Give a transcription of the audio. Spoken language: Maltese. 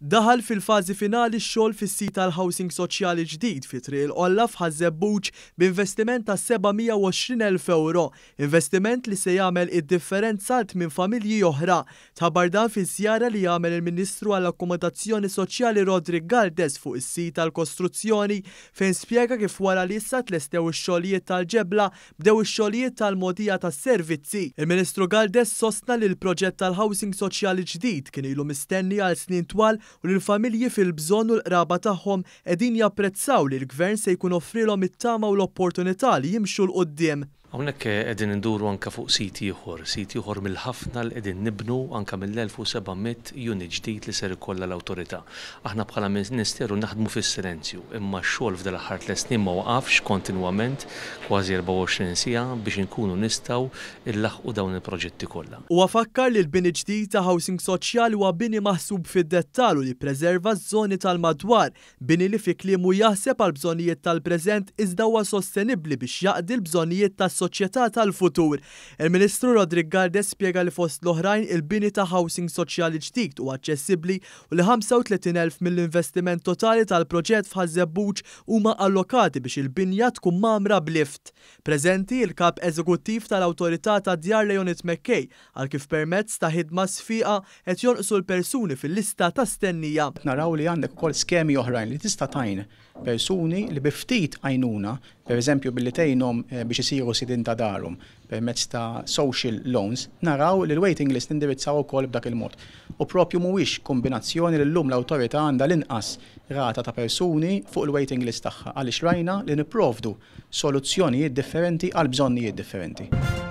Daħal fil-fazi finali x-xogħol fis-sit tal-housing soċjali ġdid fi triq il-qolla f'Ħażebbuċ b'investiment ta' 720,000 euro, investiment li se jagħmel id-differenzat minn familji oħra. Tabar dan fi żjara li jagħmel il-Ministru għall-Akkomodazzjoni Soċjali Rodrik Galdes fuq is-sit tal-kostruzzjoni fejn spjega kif wara li issa tlestew ix-xogħlijiet tal-ġebla bdew ix-xogħlijiet tal-modija tas-servizzi. Il-Ministru Galdes sostna li l-proġett tal-housing soċjali ġdid kien ilu mistenni għal snin twal u l-familji fil-bżonn u l-qraba tagħhom qegħdin japprezzaw li l-gvern se jkun offrilhom it-tama u l-opportunità li jimxu l-qoddim. Għonek edin induru anka fuq siti uħor, siti uħor mill-ħafna l-edin nibnu anka mill-1700 juni ġdijt li ser kolla l-autorita. Aħna bħala ministeru naħdmu fis silenzju imma xol f'dal ħart l esnim ma waqafx kontinuament kważi 24 sija biex nkunu nistaw il-laħqu dawn il-proġetti kollha. U għafakkar li l-bini ġdijt ta' housing Soċjal huwa bini maħsub fid-dettalu li prezerva z-żoni tal-madwar, bini li fi klimu jaħseb għal bżonijiet tal-preżent iżda sostenibli biex jaqdi l-bżonijiet tas soċjetà tal-futur. Il-Ministru Rodrik Gardes spjega li fost l-oħrajn il-bini ta' housing soċjali ġdid u aċċessibbli u li 35,000 mill-investiment totali tal-proġett f'Ħażebbuġ huma allokati biex il-binja tkun mamra blift. Preżenti il-kap eżekuttiv tal-Awtorità ta' Djar Leonid McKay għal kif permezz ta' ħidma sfiqa qed jonqsu l-persuni fil-lista ta' stennija. Naraw li għandek ukoll skemi oħrajn li tista' tajn persuni li biftit għajnuna, per eżempju billi tejnom eh, biex isiru Din ta' darum permezz ta' social loans, naraw li l-waiting list indirizzaw ukoll b'dak il-mod. U propju mhuwiex kombinazzjoni li llum l-awtorità għandha l-inqas rata ta' persuni fuq il-waiting list tagħha għaliex rajna li nipprovdu soluzzjonijiet differenti għal bżonnijiet differenti.